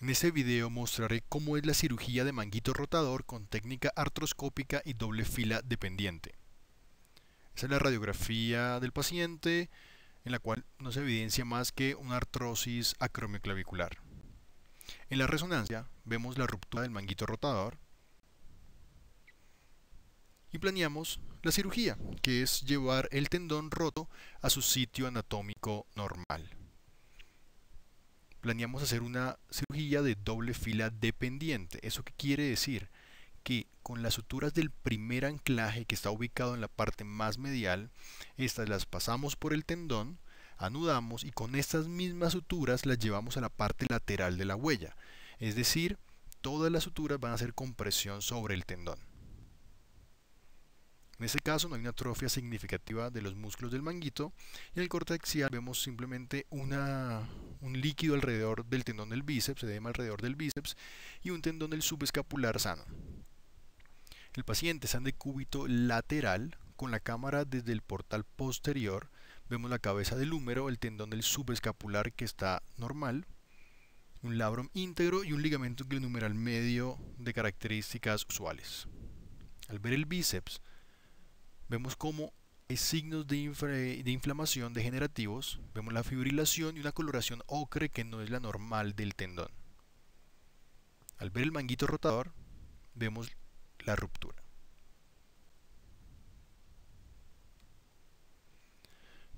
En este video mostraré cómo es la cirugía de manguito rotador con técnica artroscópica y doble fila dependiente. Esa es la radiografía del paciente en la cual no se evidencia más que una artrosis acromioclavicular. En la resonancia vemos la ruptura del manguito rotador y planeamos la cirugía, que es llevar el tendón roto a su sitio anatómico normal planeamos hacer una cirugía de doble fila dependiente. ¿Eso qué quiere decir? Que con las suturas del primer anclaje que está ubicado en la parte más medial, estas las pasamos por el tendón, anudamos y con estas mismas suturas las llevamos a la parte lateral de la huella. Es decir, todas las suturas van a hacer compresión sobre el tendón. En este caso no hay una atrofia significativa de los músculos del manguito y en el corte axial vemos simplemente una un líquido alrededor del tendón del bíceps, edema alrededor del bíceps y un tendón del subescapular sano. El paciente está en decúbito lateral con la cámara desde el portal posterior. Vemos la cabeza del húmero, el tendón del subescapular que está normal, un labrum íntegro y un ligamento glenumeral medio de características usuales. Al ver el bíceps, vemos cómo signos de, de, inflamación degenerativos, vemos la fibrilación y una coloración ocre que no es la normal del tendón. Al ver el manguito rotador, vemos la ruptura.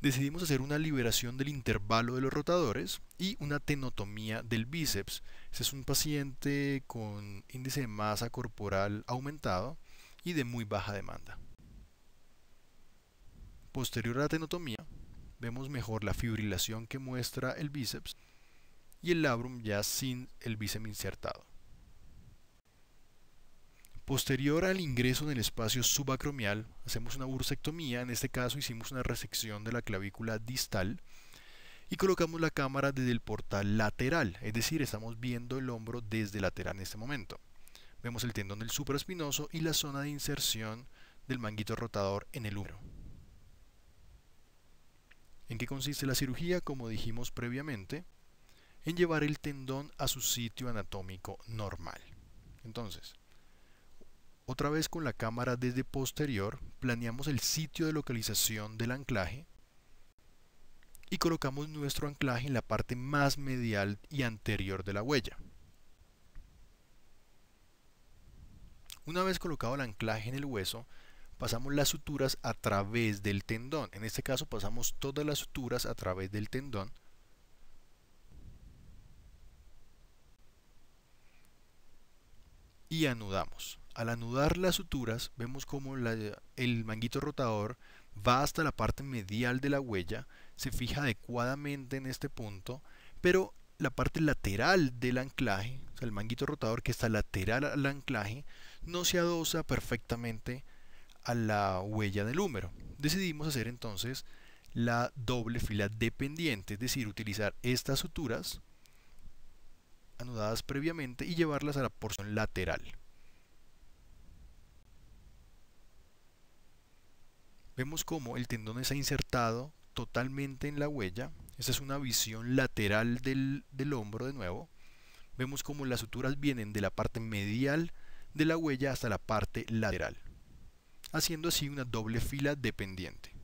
Decidimos hacer una liberación del intervalo de los rotadores y una tenotomía del bíceps. Este es un paciente con índice de masa corporal aumentado y de muy baja demanda. Posterior a la tenotomía, vemos mejor la fibrilación que muestra el bíceps y el labrum ya sin el bíceps insertado. Posterior al ingreso en el espacio subacromial, hacemos una bursectomía, en este caso hicimos una resección de la clavícula distal y colocamos la cámara desde el portal lateral, es decir, estamos viendo el hombro desde lateral en este momento. Vemos el tendón del supraespinoso y la zona de inserción del manguito rotador en el húmero. ¿En qué consiste la cirugía? Como dijimos previamente, en llevar el tendón a su sitio anatómico normal. Entonces, otra vez con la cámara desde posterior, planeamos el sitio de localización del anclaje y colocamos nuestro anclaje en la parte más medial y anterior de la huella. Una vez colocado el anclaje en el hueso, pasamos las suturas a través del tendón. En este caso pasamos todas las suturas a través del tendón. Y anudamos. Al anudar las suturas vemos como el manguito rotador va hasta la parte medial de la huella, se fija adecuadamente en este punto, pero la parte lateral del anclaje, o sea, el manguito rotador que está lateral al anclaje, no se adosa perfectamente a la huella del húmero. Decidimos hacer entonces la doble fila dependiente, es decir, utilizar estas suturas anudadas previamente y llevarlas a la porción lateral. Vemos cómo el tendón está insertado totalmente en la huella. Esta es una visión lateral del, del hombro de nuevo. Vemos cómo las suturas vienen de la parte medial de la huella hasta la parte lateral haciendo así una doble fila dependiente.